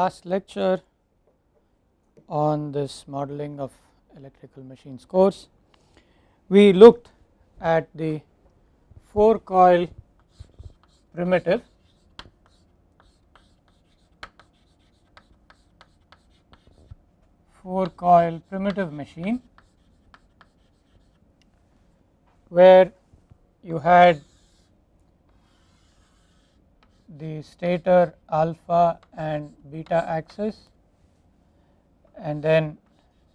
last lecture on this modeling of electrical machines course we looked at the 4 coil primitive four coil primitive machine where you had the stator alpha and beta axis and then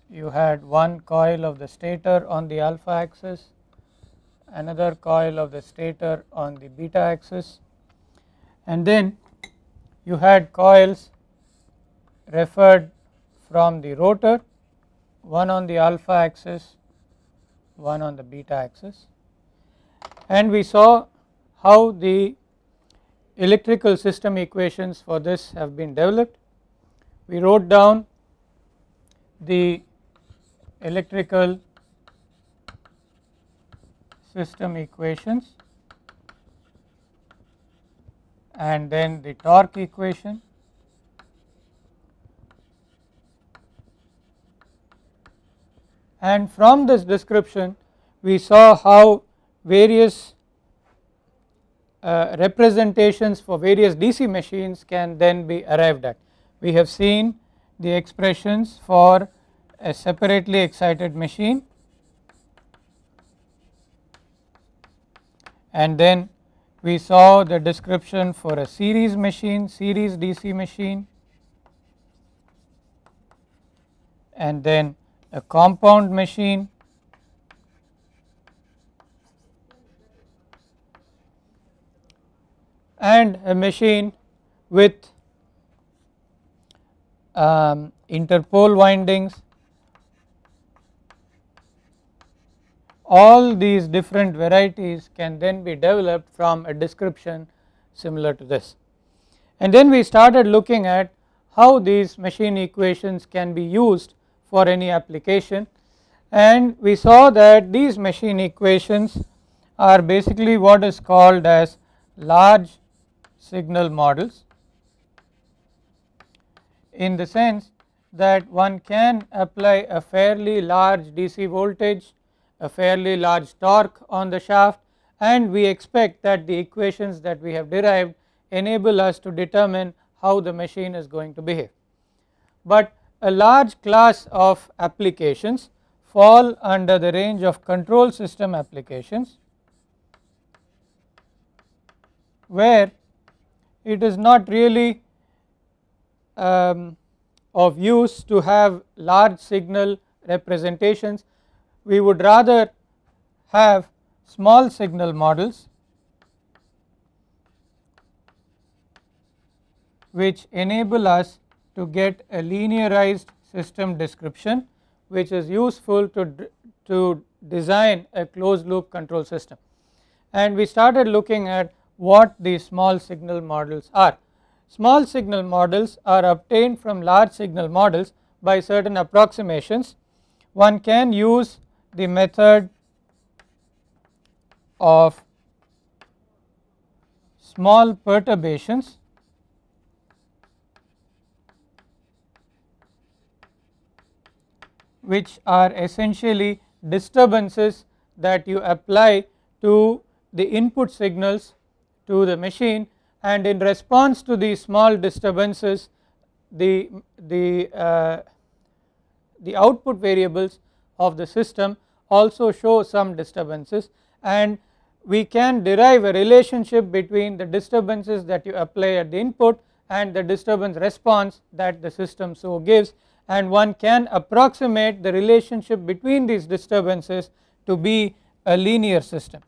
you had one coil of the stator on the alpha axis another coil of the stator on the beta axis and then you had coils referred from the rotor one on the alpha axis one on the beta axis and we saw how the electrical system equations for this have been developed. We wrote down the electrical system equations and then the torque equation and from this description we saw how various uh, representations for various DC machines can then be arrived at. We have seen the expressions for a separately excited machine and then we saw the description for a series machine, series DC machine and then a compound machine and a machine with um, interpole windings all these different varieties can then be developed from a description similar to this. And then we started looking at how these machine equations can be used for any application and we saw that these machine equations are basically what is called as large signal models in the sense that one can apply a fairly large DC voltage, a fairly large torque on the shaft and we expect that the equations that we have derived enable us to determine how the machine is going to behave. But a large class of applications fall under the range of control system applications where it is not really um, of use to have large signal representations. We would rather have small signal models which enable us to get a linearized system description which is useful to, to design a closed loop control system. And we started looking at what the small signal models are. Small signal models are obtained from large signal models by certain approximations. One can use the method of small perturbations which are essentially disturbances that you apply to the input signals to the machine and in response to these small disturbances the, the, uh, the output variables of the system also show some disturbances and we can derive a relationship between the disturbances that you apply at the input and the disturbance response that the system so gives and one can approximate the relationship between these disturbances to be a linear system.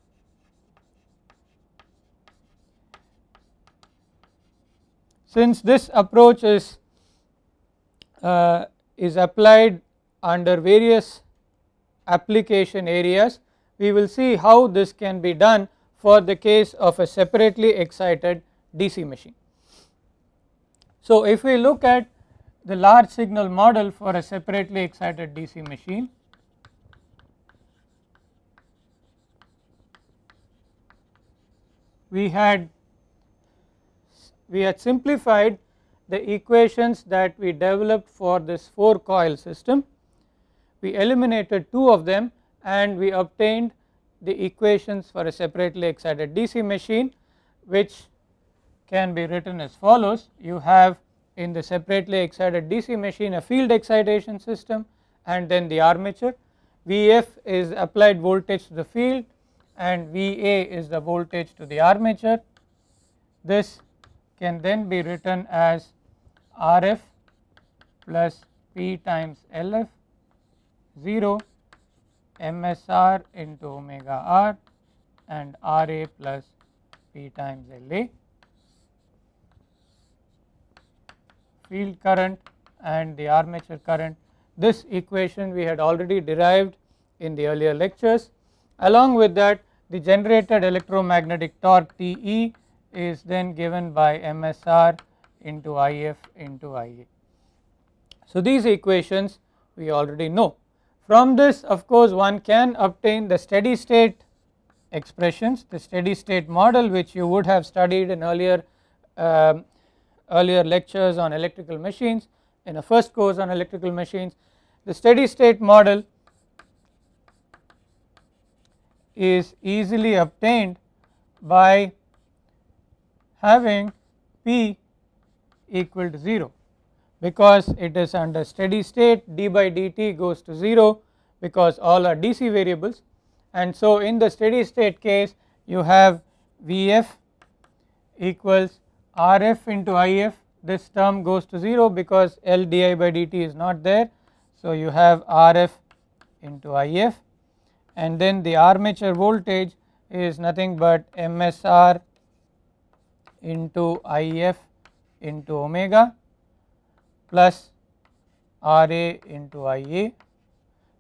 Since this approach is, uh, is applied under various application areas, we will see how this can be done for the case of a separately excited DC machine. So, if we look at the large signal model for a separately excited DC machine, we had we had simplified the equations that we developed for this 4 coil system. We eliminated 2 of them and we obtained the equations for a separately excited DC machine which can be written as follows. You have in the separately excited DC machine a field excitation system and then the armature. Vf is applied voltage to the field and Va is the voltage to the armature. This can then be written as RF plus P times LF 0 MSR into omega R and RA plus P times LA. Field current and the armature current. This equation we had already derived in the earlier lectures. Along with that the generated electromagnetic torque TE is then given by MSR into IF into IA. So these equations we already know. From this of course one can obtain the steady state expressions, the steady state model which you would have studied in earlier, uh, earlier lectures on electrical machines in a first course on electrical machines. The steady state model is easily obtained by having P equal to 0 because it is under steady state d by dt goes to 0 because all are DC variables and so in the steady state case you have Vf equals Rf into If this term goes to 0 because L di by dt is not there. So you have Rf into If and then the armature voltage is nothing but MSR into If into omega plus Ra into Ia.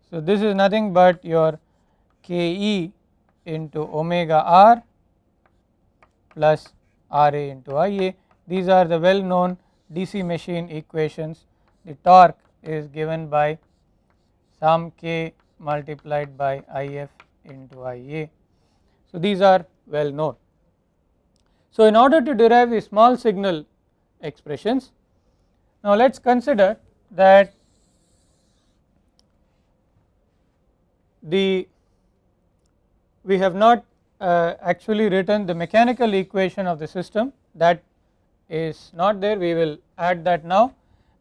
So, this is nothing but your Ke into omega r plus Ra into Ia. These are the well known DC machine equations. The torque is given by some K multiplied by If into Ia. So, these are well known. So, in order to derive the small signal expressions, now let us consider that the we have not uh, actually written the mechanical equation of the system that is not there we will add that now.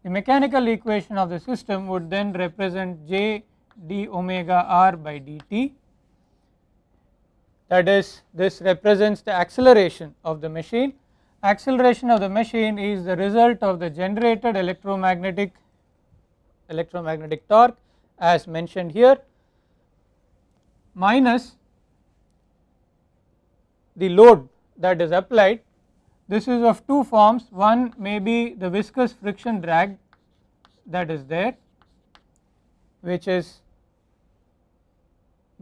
The mechanical equation of the system would then represent j d omega r by dt that is this represents the acceleration of the machine. Acceleration of the machine is the result of the generated electromagnetic electromagnetic torque as mentioned here minus the load that is applied. This is of two forms one may be the viscous friction drag that is there which is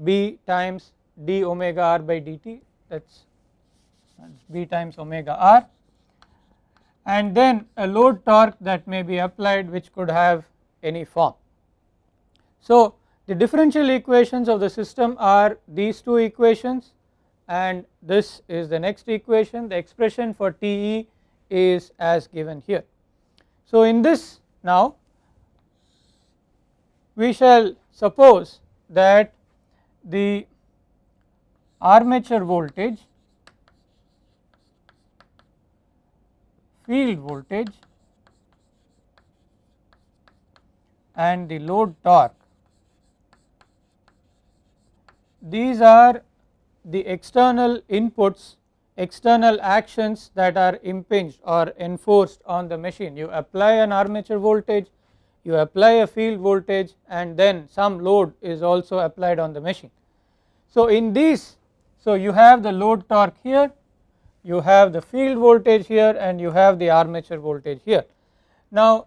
B times d omega r by dt that is b times omega r and then a load torque that may be applied which could have any form. So the differential equations of the system are these two equations and this is the next equation the expression for TE is as given here. So in this now we shall suppose that the armature voltage, field voltage and the load torque. These are the external inputs, external actions that are impinged or enforced on the machine. You apply an armature voltage, you apply a field voltage and then some load is also applied on the machine. So, in these so, you have the load torque here, you have the field voltage here and you have the armature voltage here. Now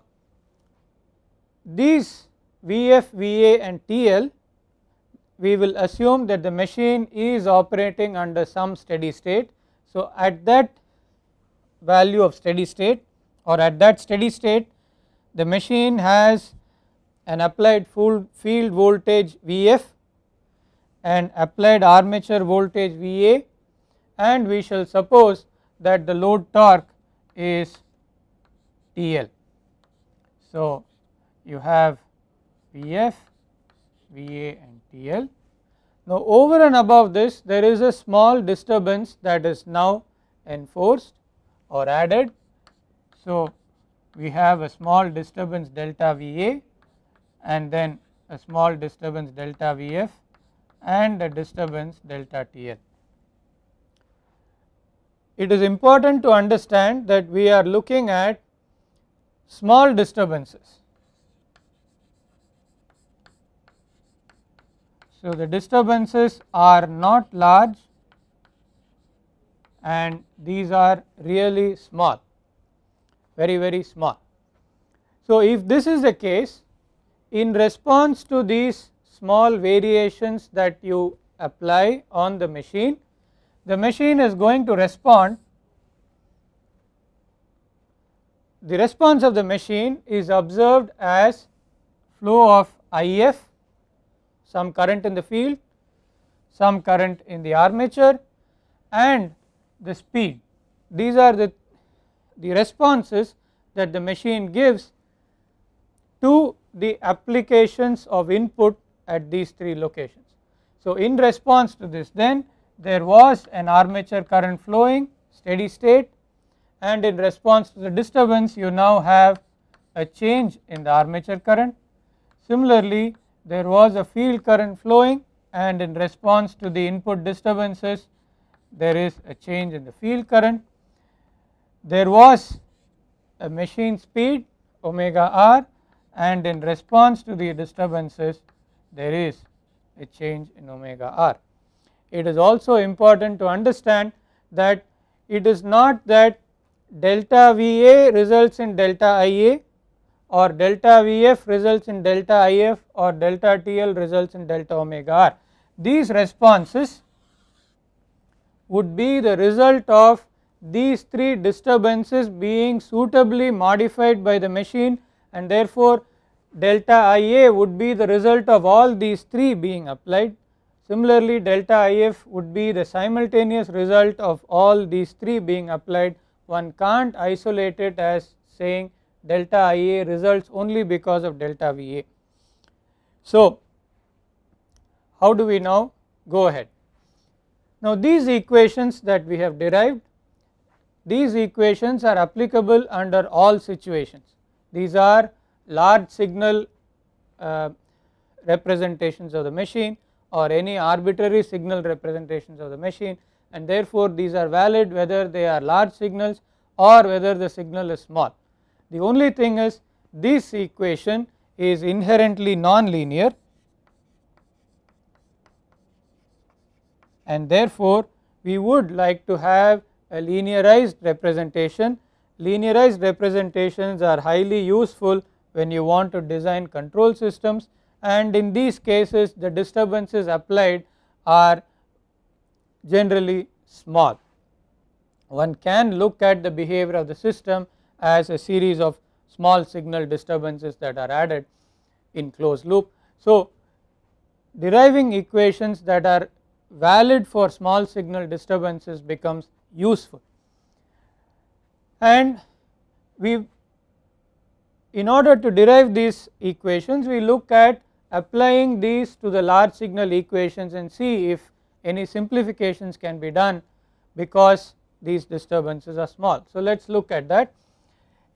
these VF, VA and TL we will assume that the machine is operating under some steady state. So at that value of steady state or at that steady state the machine has an applied full field voltage VF and applied armature voltage Va and we shall suppose that the load torque is TL. So, you have Vf, Va and TL. Now, over and above this there is a small disturbance that is now enforced or added. So, we have a small disturbance delta Va and then a small disturbance delta Vf and the disturbance delta TL. It is important to understand that we are looking at small disturbances. So, the disturbances are not large and these are really small, very very small. So, if this is the case in response to these small variations that you apply on the machine, the machine is going to respond the response of the machine is observed as flow of IF some current in the field, some current in the armature and the speed. These are the, the responses that the machine gives to the applications of input at these three locations. So in response to this then there was an armature current flowing steady state and in response to the disturbance you now have a change in the armature current. Similarly there was a field current flowing and in response to the input disturbances there is a change in the field current. There was a machine speed omega r and in response to the disturbances there is a change in omega r. It is also important to understand that it is not that delta Va results in delta Ia or delta Vf results in delta If or delta TL results in delta omega r. These responses would be the result of these three disturbances being suitably modified by the machine and therefore delta Ia would be the result of all these three being applied. Similarly, delta If would be the simultaneous result of all these three being applied. One can't isolate it as saying delta Ia results only because of delta Va. So, how do we now go ahead? Now, these equations that we have derived, these equations are applicable under all situations. These are large signal uh, representations of the machine or any arbitrary signal representations of the machine and therefore these are valid whether they are large signals or whether the signal is small. The only thing is this equation is inherently non-linear and therefore we would like to have a linearized representation. Linearized representations are highly useful when you want to design control systems and in these cases the disturbances applied are generally small. One can look at the behavior of the system as a series of small signal disturbances that are added in closed loop. So, deriving equations that are valid for small signal disturbances becomes useful and we in order to derive these equations we look at applying these to the large signal equations and see if any simplifications can be done because these disturbances are small. So, let us look at that.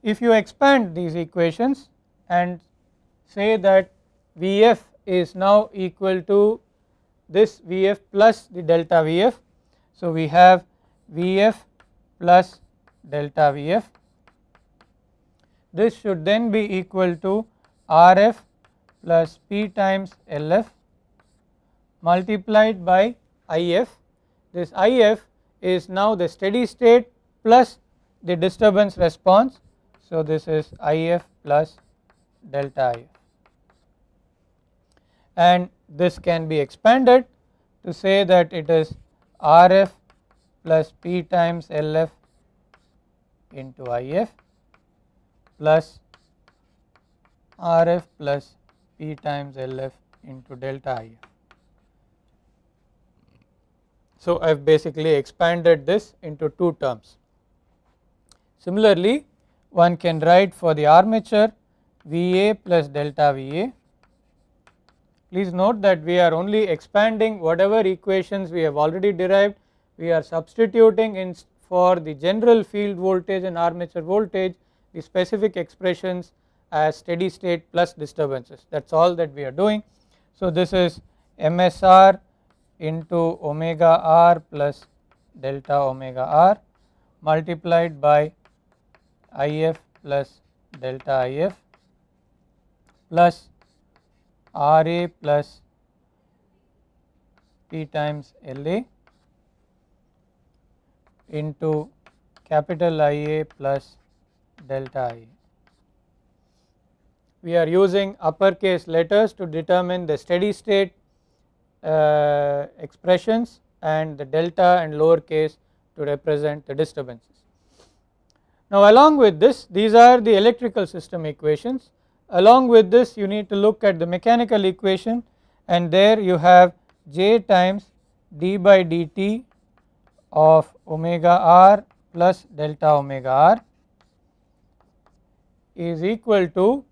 If you expand these equations and say that Vf is now equal to this Vf plus the delta Vf. So, we have Vf plus delta Vf this should then be equal to RF plus P times LF multiplied by IF. This IF is now the steady state plus the disturbance response. So, this is IF plus delta I, and this can be expanded to say that it is RF plus P times LF into IF plus RF plus P times LF into delta i. So, I have basically expanded this into two terms. Similarly, one can write for the armature VA plus delta VA. Please note that we are only expanding whatever equations we have already derived, we are substituting in for the general field voltage and armature voltage the specific expressions as steady state plus disturbances that is all that we are doing. So this is MSR into omega r plus delta omega r multiplied by IF plus delta IF plus RA plus P times LA into capital IA plus delta i. We are using uppercase letters to determine the steady state uh, expressions and the delta and lowercase to represent the disturbances. Now along with this these are the electrical system equations along with this you need to look at the mechanical equation and there you have J times d by dt of omega r plus delta omega r is equal to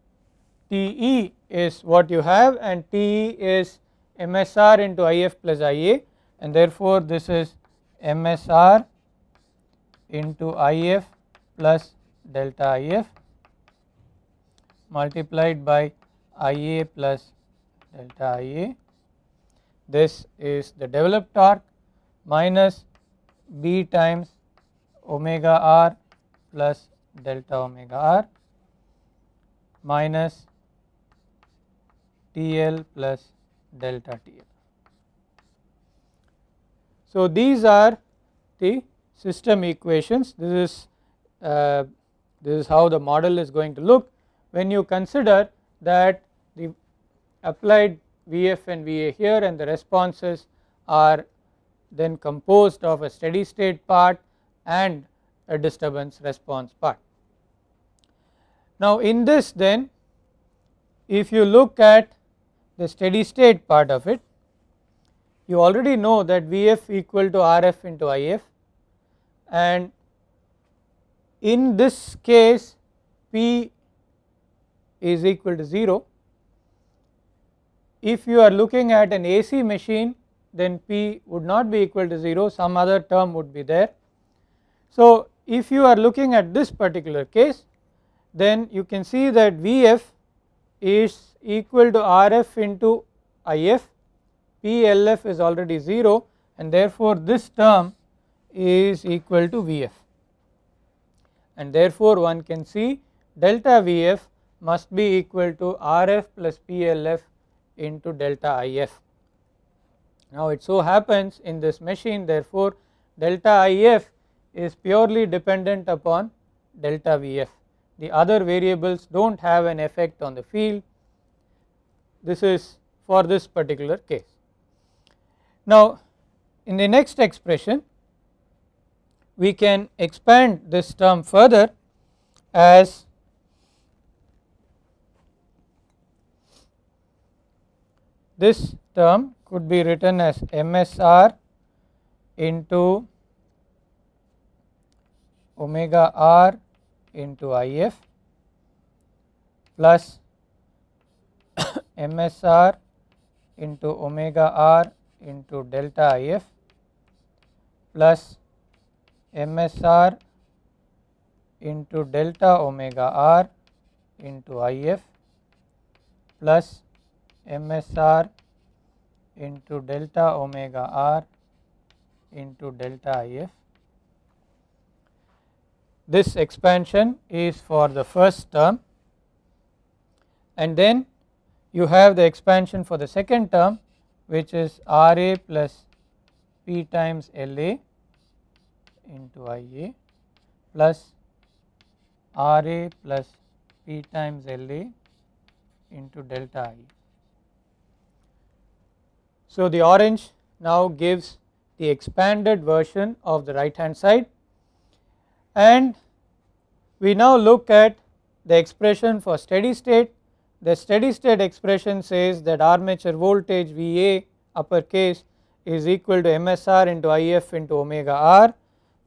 TE is what you have and TE is MSR into IF plus IA and therefore this is MSR into IF plus delta IF multiplied by IA plus delta IA. This is the developed torque minus B times omega r plus delta omega r minus TL plus delta TL. So, these are the system equations this is uh, this is how the model is going to look when you consider that the applied VF and VA here and the responses are then composed of a steady state part and a disturbance response part. Now, in this then if you look at the steady state part of it you already know that Vf equal to Rf into If and in this case P is equal to 0. If you are looking at an AC machine then P would not be equal to 0 some other term would be there. So, if you are looking at this particular case then you can see that Vf is equal to Rf into If, PLF is already 0 and therefore this term is equal to Vf and therefore one can see delta Vf must be equal to Rf plus PLF into delta If. Now it so happens in this machine therefore delta If is purely dependent upon delta Vf the other variables do not have an effect on the field this is for this particular case. Now in the next expression we can expand this term further as this term could be written as MSR into omega r into IF plus MSR into omega r into delta IF plus MSR into delta omega r into IF plus MSR into delta omega r into delta IF this expansion is for the first term and then you have the expansion for the second term which is Ra plus P times La into Ia plus Ra plus P times La into delta I. So, the orange now gives the expanded version of the right hand side and we now look at the expression for steady state. The steady state expression says that armature voltage VA uppercase is equal to MSR into IF into omega R,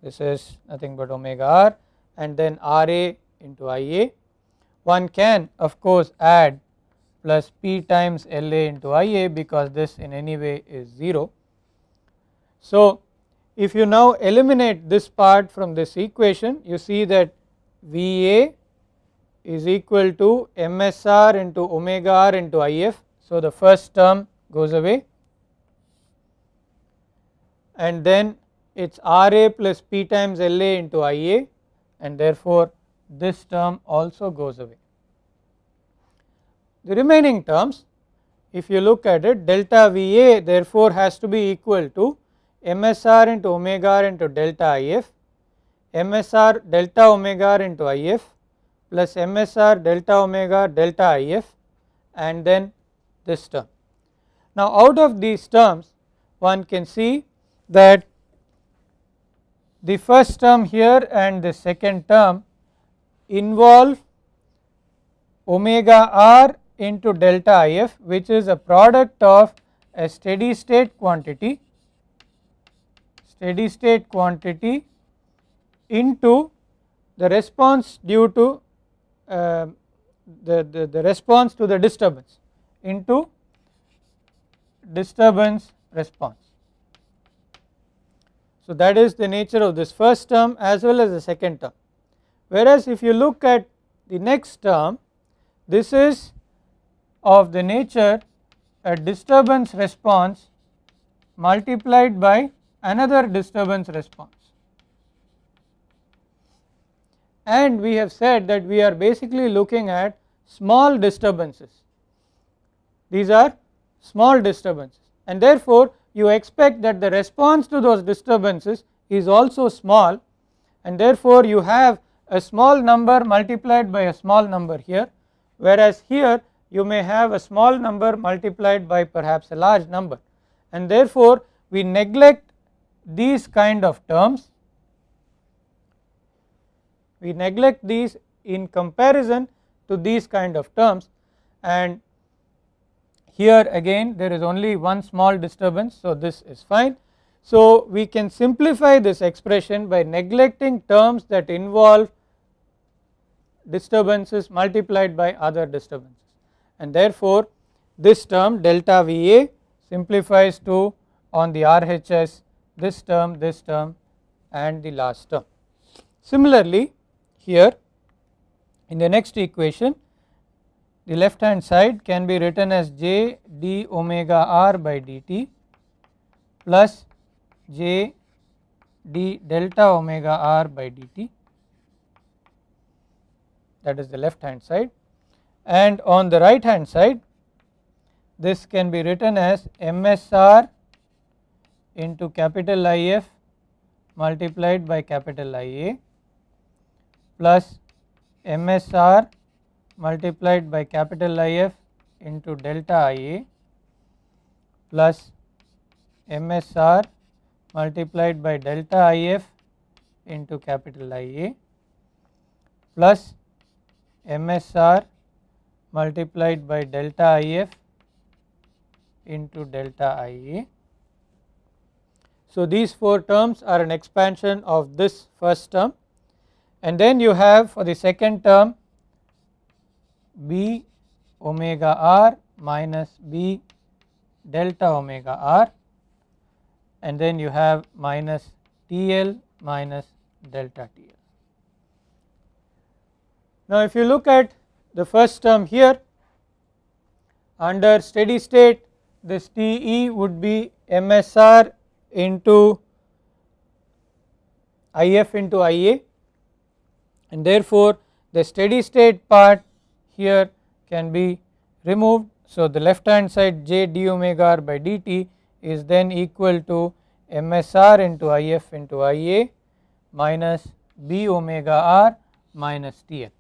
this is nothing but omega R and then RA into IA. One can of course add plus P times LA into IA because this in any way is 0. So, if you now eliminate this part from this equation you see that VA is equal to MSR into omega r into IF. So, the first term goes away and then it is RA plus P times LA into IA and therefore, this term also goes away. The remaining terms if you look at it delta VA therefore has to be equal to MSR into omega r into delta IF, MSR delta omega r into IF plus MSR delta omega delta IF and then this term. Now, out of these terms one can see that the first term here and the second term involve omega r into delta if which is a product of a steady state quantity steady state quantity into the response due to uh, the, the, the response to the disturbance into disturbance response. So that is the nature of this first term as well as the second term. Whereas if you look at the next term, this is of the nature a disturbance response multiplied by another disturbance response and we have said that we are basically looking at small disturbances these are small disturbances and therefore you expect that the response to those disturbances is also small and therefore you have a small number multiplied by a small number here whereas here you may have a small number multiplied by perhaps a large number and therefore we neglect these kind of terms we neglect these in comparison to these kind of terms and here again there is only one small disturbance so this is fine. So we can simplify this expression by neglecting terms that involve disturbances multiplied by other disturbances and therefore this term delta VA simplifies to on the RHS this term, this term and the last term. Similarly, here in the next equation the left hand side can be written as j d omega r by dt plus j d delta omega r by dt that is the left hand side and on the right hand side this can be written as msr into capital IF multiplied by capital IA plus MSR multiplied by capital IF into delta IA plus MSR multiplied by delta IF into capital IA plus MSR multiplied by delta IF into delta IA so, these 4 terms are an expansion of this first term and then you have for the second term b omega r minus b delta omega r and then you have minus TL minus delta TL. Now, if you look at the first term here under steady state this TE would be MSR into IF into IA and therefore, the steady state part here can be removed. So, the left hand side j d omega r by dt is then equal to MSR into IF into IA minus B omega r minus TM.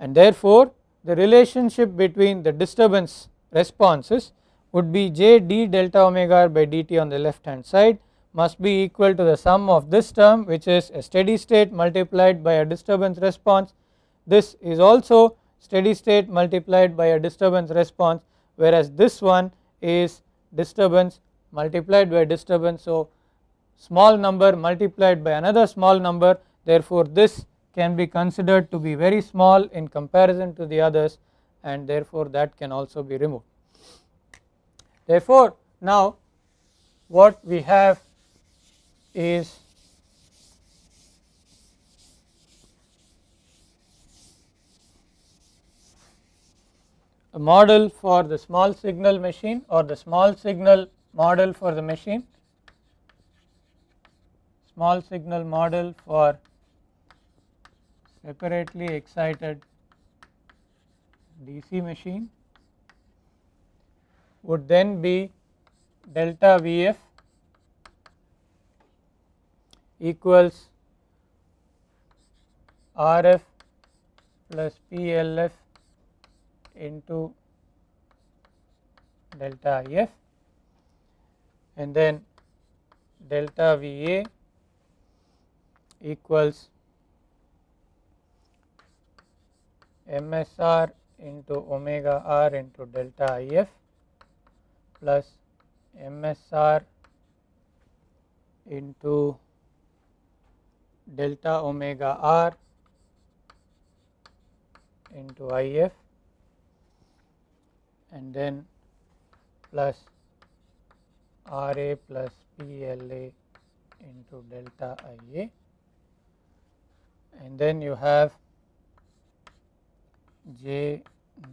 And therefore, the relationship between the disturbance responses would be j d delta omega r by dt on the left hand side must be equal to the sum of this term which is a steady state multiplied by a disturbance response. This is also steady state multiplied by a disturbance response whereas this one is disturbance multiplied by disturbance. So, small number multiplied by another small number therefore, this can be considered to be very small in comparison to the others and therefore, that can also be removed. Therefore, now what we have is a model for the small signal machine or the small signal model for the machine, small signal model for separately excited DC machine would then be delta Vf equals Rf plus PLF into delta If and then delta Va equals MSR into omega r into delta If plus MSR into delta omega r into IF and then plus RA plus PLA into delta IA and then you have J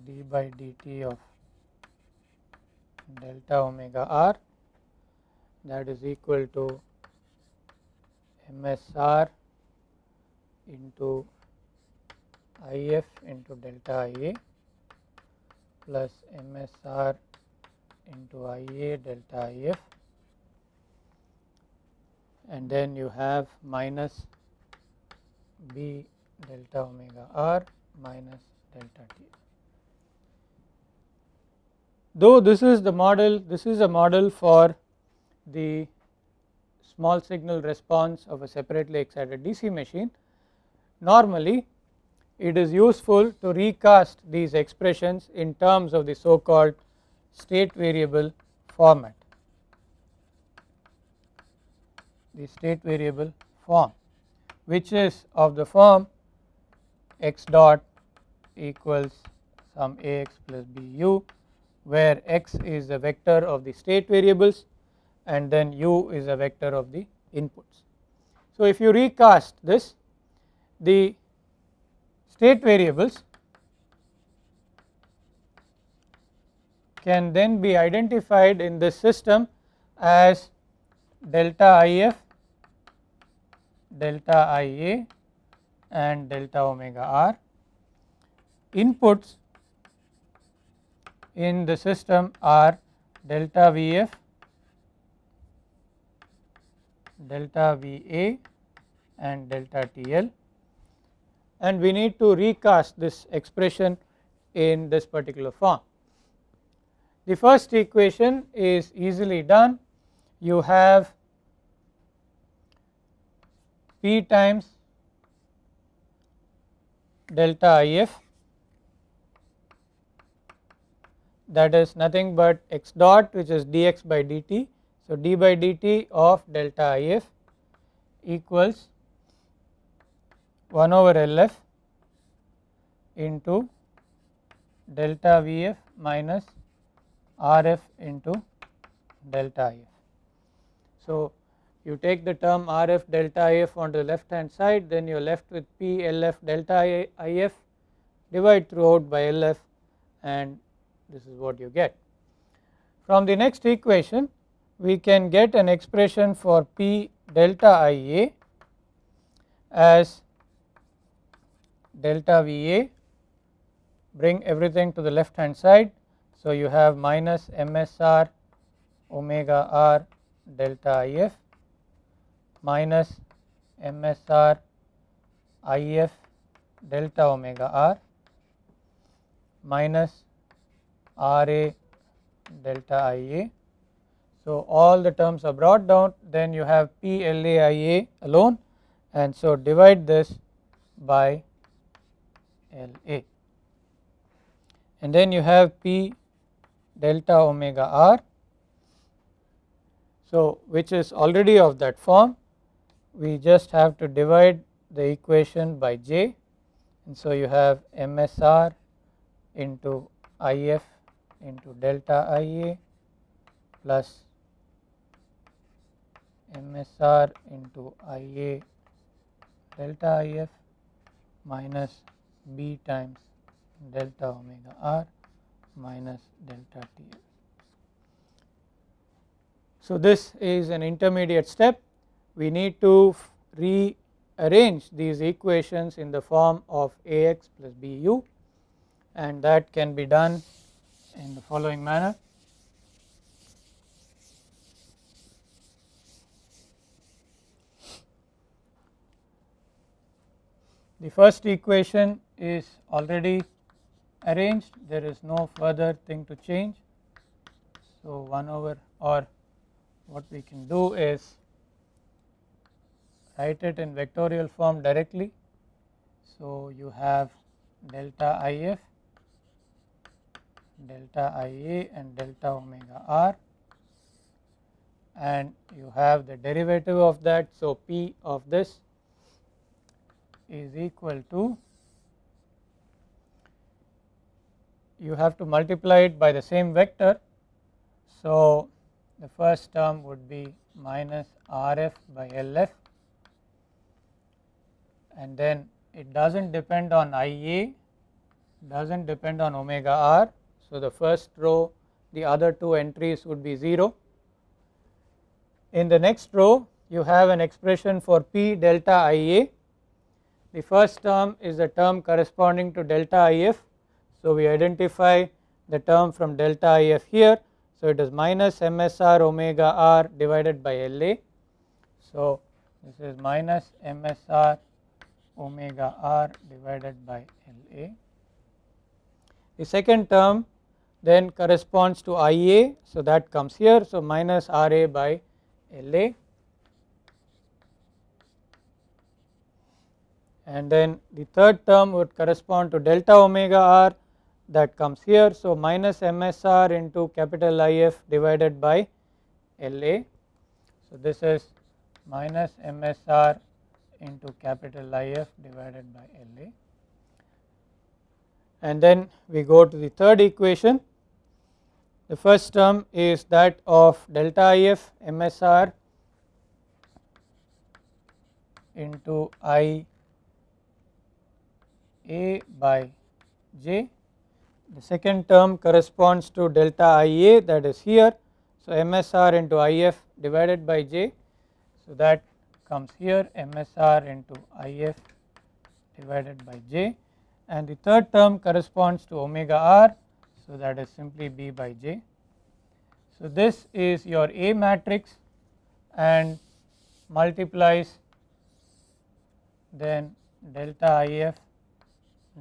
d by dt of delta omega r that is equal to MSR into IF into delta IA plus MSR into IA delta IF and then you have minus B delta omega R minus delta T though this is the model this is a model for the small signal response of a separately excited DC machine normally it is useful to recast these expressions in terms of the so called state variable format the state variable form which is of the form x dot equals some ax plus bu where x is a vector of the state variables and then u is a vector of the inputs. So, if you recast this the state variables can then be identified in this system as delta if, delta ia and delta omega r. Inputs in the system are delta Vf, delta Va and delta TL and we need to recast this expression in this particular form. The first equation is easily done you have P times delta If that is nothing but x dot which is dx by dt. So, d by dt of delta if equals 1 over Lf into delta Vf minus Rf into delta if. So, you take the term Rf delta if on the left hand side then you are left with P Lf delta if divided throughout by Lf and this is what you get. From the next equation we can get an expression for P delta IA as delta VA bring everything to the left hand side. So, you have minus MSR omega r delta IF minus MSR IF delta omega r minus RA delta IA. So, all the terms are brought down then you have PLAIA alone and so divide this by LA and then you have P delta omega R. So, which is already of that form we just have to divide the equation by J and so you have MSR into IF into delta I A plus MSR into I A delta I F minus B times delta omega r minus delta T. So, this is an intermediate step we need to rearrange these equations in the form of Ax plus Bu and that can be done in the following manner. The first equation is already arranged, there is no further thing to change. So, 1 over or what we can do is write it in vectorial form directly. So, you have delta I f delta Ia and delta omega r and you have the derivative of that. So, P of this is equal to you have to multiply it by the same vector. So, the first term would be minus Rf by Lf and then it does not depend on Ia, does not depend on omega r so, the first row the other two entries would be 0. In the next row you have an expression for P delta Ia. The first term is the term corresponding to delta If. So, we identify the term from delta If here. So, it is minus MSR omega r divided by LA. So, this is minus MSR omega r divided by LA. The second term then corresponds to IA. So, that comes here. So, minus RA by LA and then the third term would correspond to delta omega r that comes here. So, minus MSR into capital IF divided by LA. So, this is minus MSR into capital IF divided by LA and then we go to the third equation the first term is that of delta IF MSR into I A by J. The second term corresponds to delta IA that is here. So, MSR into IF divided by J. So, that comes here MSR into IF divided by J and the third term corresponds to omega R so, that is simply B by J. So, this is your A matrix and multiplies then delta IF,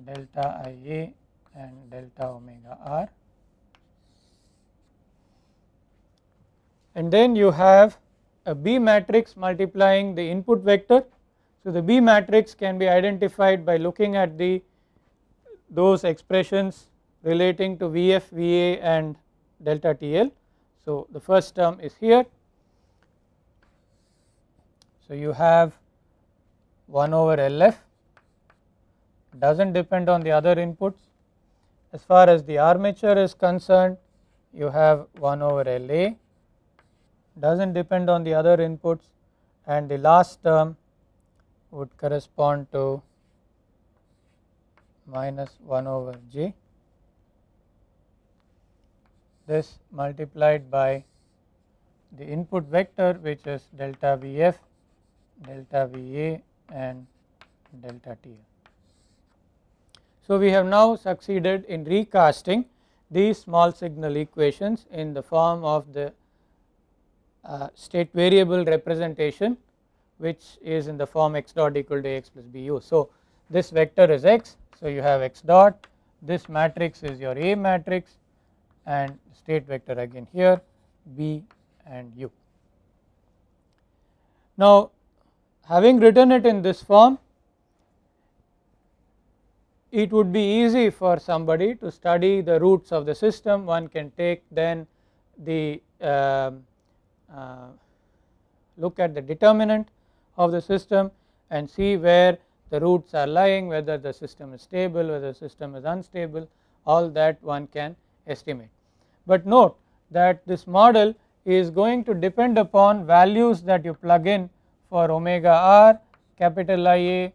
delta IA and delta omega r. And then you have a B matrix multiplying the input vector. So, the B matrix can be identified by looking at the those expressions relating to VF, VA and delta TL. So the first term is here. So you have 1 over LF does not depend on the other inputs. As far as the armature is concerned you have 1 over LA does not depend on the other inputs and the last term would correspond to minus 1 over J this multiplied by the input vector which is delta Vf, delta Va and delta Tl. So we have now succeeded in recasting these small signal equations in the form of the uh, state variable representation which is in the form x dot equal to x plus bu. So this vector is x so you have x dot this matrix is your A matrix and state vector again here b and u. Now having written it in this form it would be easy for somebody to study the roots of the system one can take then the uh, uh, look at the determinant of the system and see where the roots are lying whether the system is stable whether the system is unstable all that one can estimate. But note that this model is going to depend upon values that you plug in for omega r, capital IA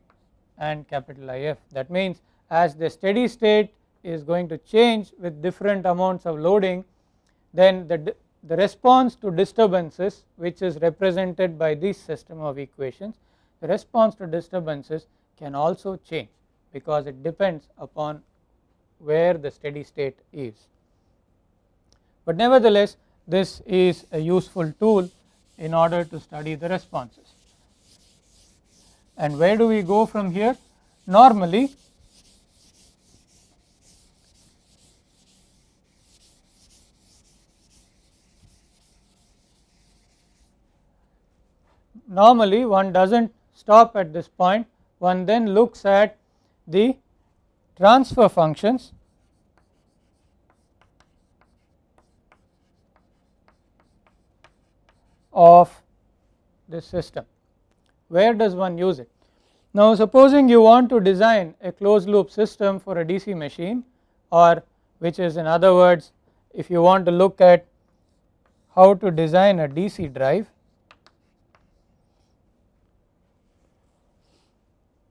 and capital IF. That means as the steady state is going to change with different amounts of loading then the, the response to disturbances which is represented by this system of equations the response to disturbances can also change because it depends upon where the steady state is but nevertheless this is a useful tool in order to study the responses. And where do we go from here? Normally normally one does not stop at this point one then looks at the transfer functions of this system. Where does one use it? Now supposing you want to design a closed loop system for a DC machine or which is in other words if you want to look at how to design a DC drive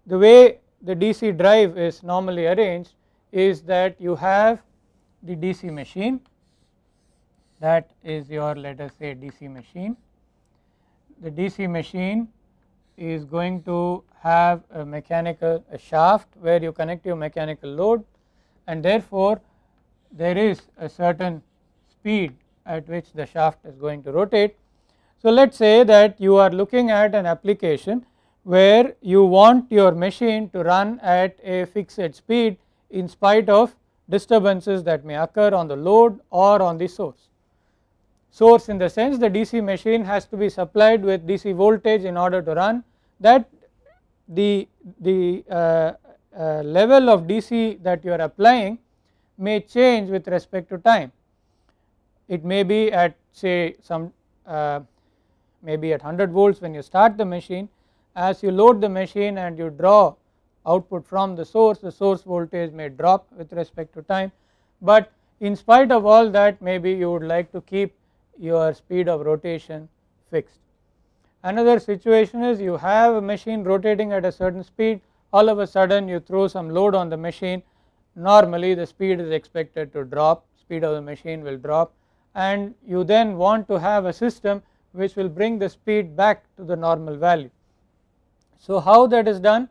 the way the DC drive is normally arranged is that you have the DC machine that is your let us say DC machine the DC machine is going to have a mechanical a shaft where you connect your mechanical load and therefore there is a certain speed at which the shaft is going to rotate. So let us say that you are looking at an application where you want your machine to run at a fixed speed in spite of disturbances that may occur on the load or on the source source in the sense the DC machine has to be supplied with DC voltage in order to run that the, the uh, uh, level of DC that you are applying may change with respect to time. It may be at say some uh, maybe at 100 volts when you start the machine as you load the machine and you draw output from the source the source voltage may drop with respect to time but in spite of all that maybe you would like to keep your speed of rotation fixed. Another situation is you have a machine rotating at a certain speed all of a sudden you throw some load on the machine normally the speed is expected to drop speed of the machine will drop and you then want to have a system which will bring the speed back to the normal value. So how that is done?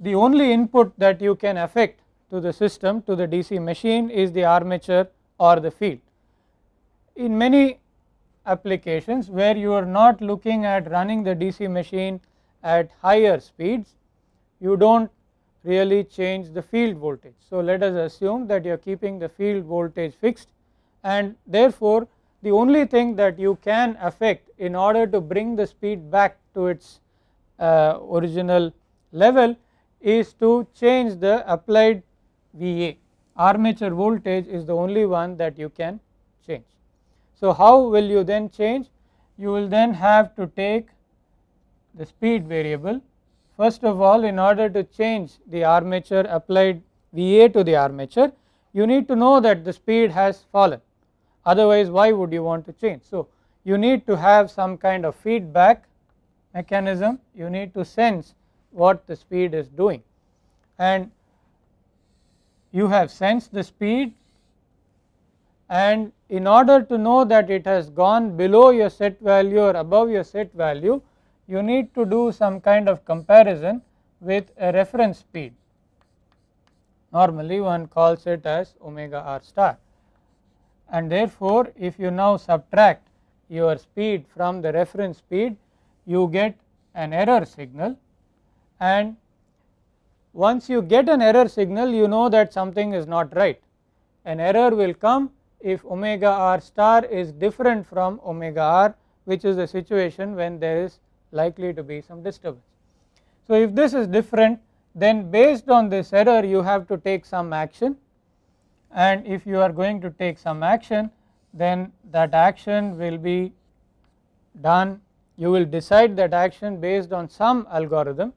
The only input that you can affect to the system to the DC machine is the armature or the field. In many applications where you are not looking at running the DC machine at higher speeds, you do not really change the field voltage. So, let us assume that you are keeping the field voltage fixed and therefore, the only thing that you can affect in order to bring the speed back to its uh, original level is to change the applied VA armature voltage is the only one that you can change. So, how will you then change? You will then have to take the speed variable. First of all in order to change the armature applied VA to the armature you need to know that the speed has fallen otherwise why would you want to change. So, you need to have some kind of feedback mechanism you need to sense what the speed is doing and you have sensed the speed and in order to know that it has gone below your set value or above your set value you need to do some kind of comparison with a reference speed normally one calls it as omega r star and therefore if you now subtract your speed from the reference speed you get an error signal and once you get an error signal you know that something is not right. An error will come if omega r star is different from omega r which is the situation when there is likely to be some disturbance. So, if this is different then based on this error you have to take some action and if you are going to take some action then that action will be done you will decide that action based on some algorithm.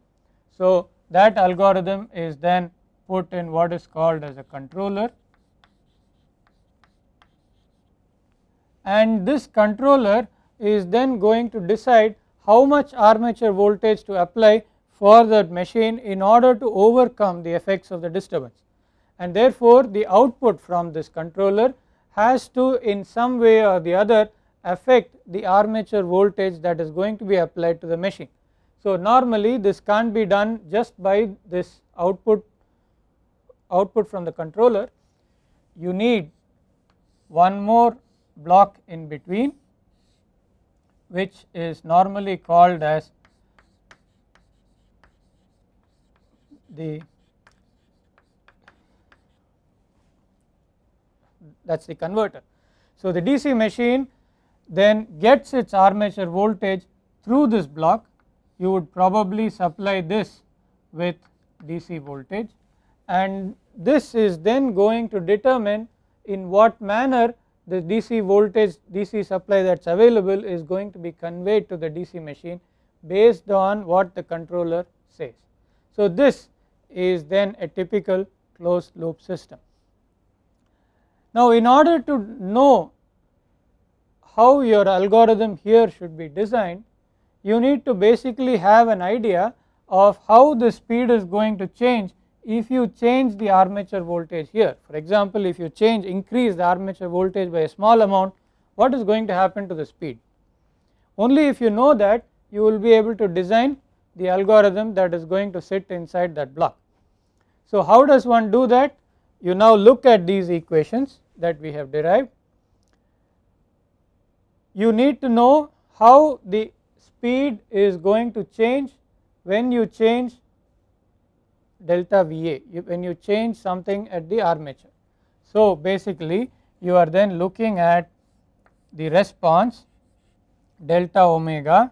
So, that algorithm is then put in what is called as a controller and this controller is then going to decide how much armature voltage to apply for that machine in order to overcome the effects of the disturbance and therefore the output from this controller has to in some way or the other affect the armature voltage that is going to be applied to the machine. So, normally this can't be done just by this output output from the controller you need one more block in between which is normally called as the that is the converter. So, the DC machine then gets its armature voltage through this block you would probably supply this with DC voltage and this is then going to determine in what manner the DC voltage DC supply that is available is going to be conveyed to the DC machine based on what the controller says. So, this is then a typical closed loop system. Now, in order to know how your algorithm here should be designed you need to basically have an idea of how the speed is going to change if you change the armature voltage here. For example, if you change increase the armature voltage by a small amount, what is going to happen to the speed? Only if you know that you will be able to design the algorithm that is going to sit inside that block. So, how does one do that? You now look at these equations that we have derived. You need to know how the speed is going to change when you change delta Va when you change something at the armature. So basically you are then looking at the response delta omega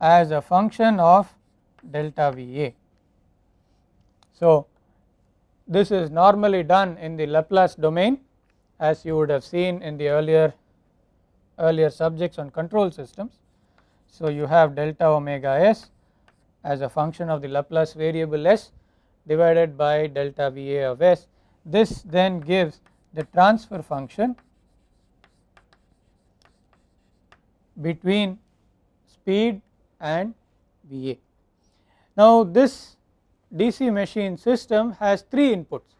as a function of delta Va. So this is normally done in the Laplace domain as you would have seen in the earlier earlier subjects on control systems so, you have delta omega s as a function of the Laplace variable s divided by delta V a of s. This then gives the transfer function between speed and V a. Now, this DC machine system has 3 inputs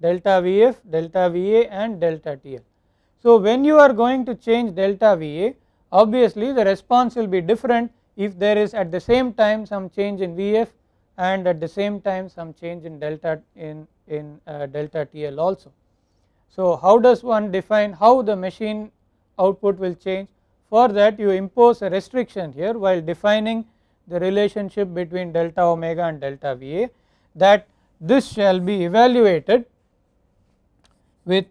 delta V f, delta V a and delta T l. So, when you are going to change delta V a Obviously, the response will be different if there is at the same time some change in Vf and at the same time some change in delta in, in uh, delta TL also. So, how does one define how the machine output will change? For that you impose a restriction here while defining the relationship between delta omega and delta Va that this shall be evaluated with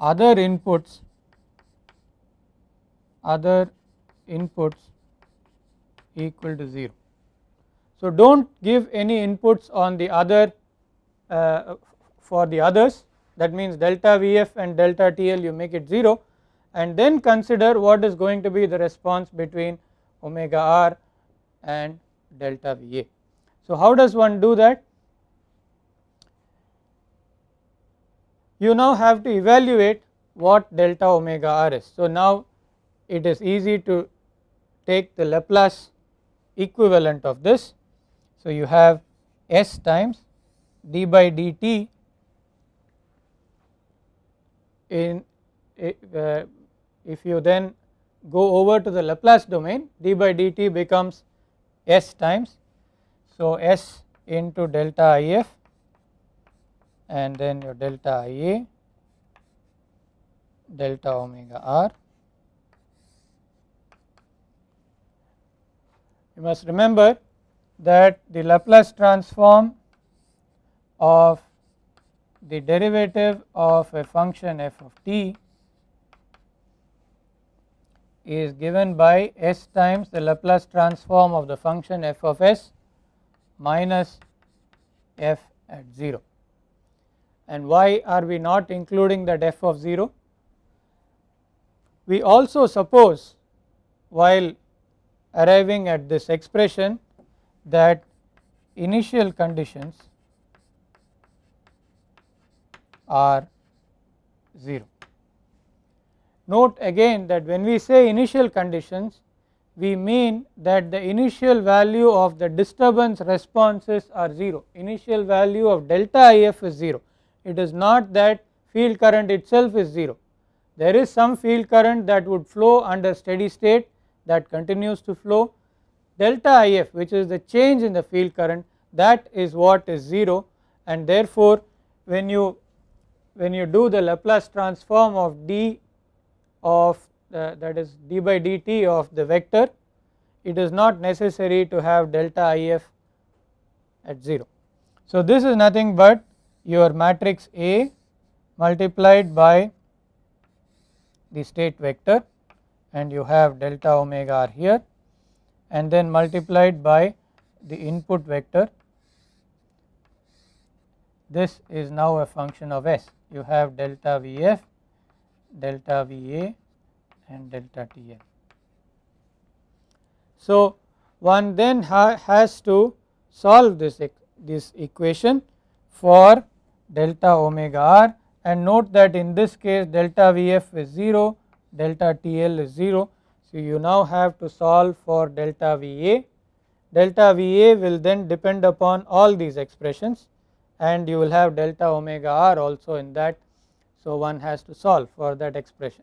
other inputs other inputs equal to 0. So, do not give any inputs on the other uh, for the others that means delta Vf and delta TL you make it 0 and then consider what is going to be the response between omega r and delta Va. So, how does one do that? You now have to evaluate what delta omega r is. So, now it is easy to take the Laplace equivalent of this. So, you have S times d by dt in eh, uh, if you then go over to the Laplace domain d by dt becomes S times. So, S into delta IF and then your delta IA delta omega r You must remember that the Laplace transform of the derivative of a function f of t is given by s times the Laplace transform of the function f of s minus f at 0. And why are we not including that f of 0? We also suppose while arriving at this expression that initial conditions are 0. Note again that when we say initial conditions we mean that the initial value of the disturbance responses are 0, initial value of delta IF is 0. It is not that field current itself is 0, there is some field current that would flow under steady state that continues to flow. Delta IF which is the change in the field current that is what is 0 and therefore when you when you do the Laplace transform of d of the, that is d by dt of the vector it is not necessary to have delta if at 0. So this is nothing but your matrix A multiplied by the state vector and you have delta omega r here and then multiplied by the input vector. This is now a function of S. You have delta Vf, delta Va and delta Tm. So, one then ha has to solve this, e this equation for delta omega r and note that in this case delta Vf is 0 delta TL is 0. So, you now have to solve for delta VA. Delta VA will then depend upon all these expressions and you will have delta omega r also in that. So, one has to solve for that expression.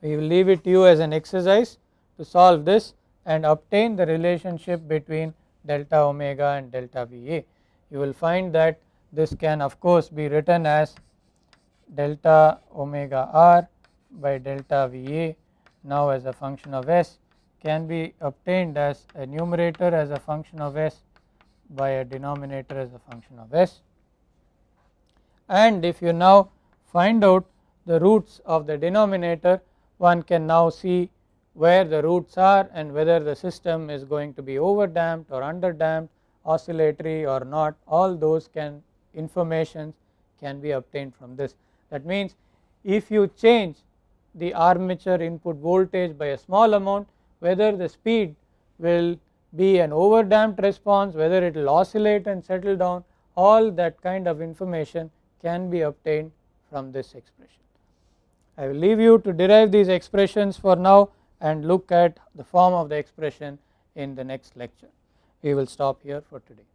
We will leave it to you as an exercise to solve this and obtain the relationship between delta omega and delta VA. You will find that this can of course be written as delta omega r by delta Va now as a function of S can be obtained as a numerator as a function of S by a denominator as a function of S. And if you now find out the roots of the denominator one can now see where the roots are and whether the system is going to be overdamped or underdamped, oscillatory or not all those can informations can be obtained from this. That means if you change the armature input voltage by a small amount whether the speed will be an overdamped response whether it will oscillate and settle down all that kind of information can be obtained from this expression. I will leave you to derive these expressions for now and look at the form of the expression in the next lecture. We will stop here for today.